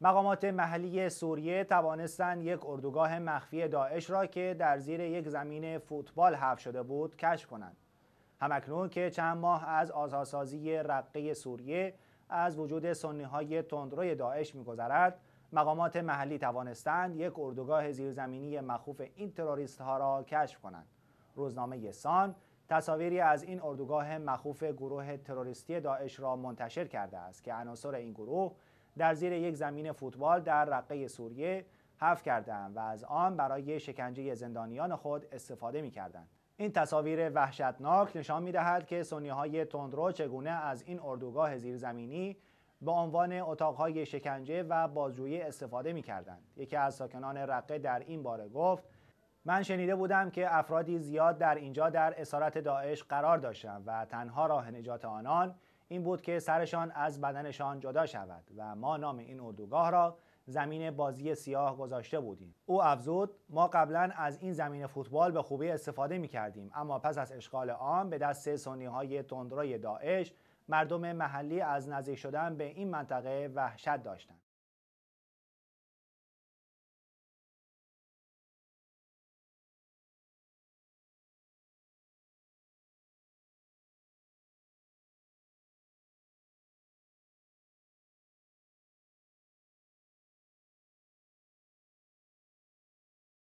مقامات محلی سوریه توانستند یک اردوگاه مخفی داعش را که در زیر یک زمین فوتبال حف شده بود کشف کنند. همکنون که چند ماه از آزادسازی رقه سوریه از وجود سنی های تندروی داعش میگذرد مقامات محلی توانستند یک اردوگاه زیرزمینی مخوف این تروریست ها را کشف کنند روزنامه سان تصاویری از این اردوگاه مخوف گروه تروریستی داعش را منتشر کرده است که عناصر این گروه در زیر یک زمین فوتبال در رقه سوریه حف کردند و از آن برای شکنجه زندانیان خود استفاده می کردن. این تصاویر وحشتناک نشان می دهد که سنی های تندرو چگونه از این اردوگاه زیرزمینی به عنوان اتاقهای شکنجه و بازجویی استفاده می کردند. یکی از ساکنان رقه در این باره گفت من شنیده بودم که افرادی زیاد در اینجا در اسارت داعش قرار داشتند و تنها راه نجات آنان این بود که سرشان از بدنشان جدا شود و ما نام این اردوگاه را زمین بازی سیاه گذاشته بودیم او افزود ما قبلا از این زمین فوتبال به خوبی استفاده می کردیم اما پس از اشغال آن به دست سنی های تندروی داعش مردم محلی از نزدیک شدن به این منطقه وحشت داشتند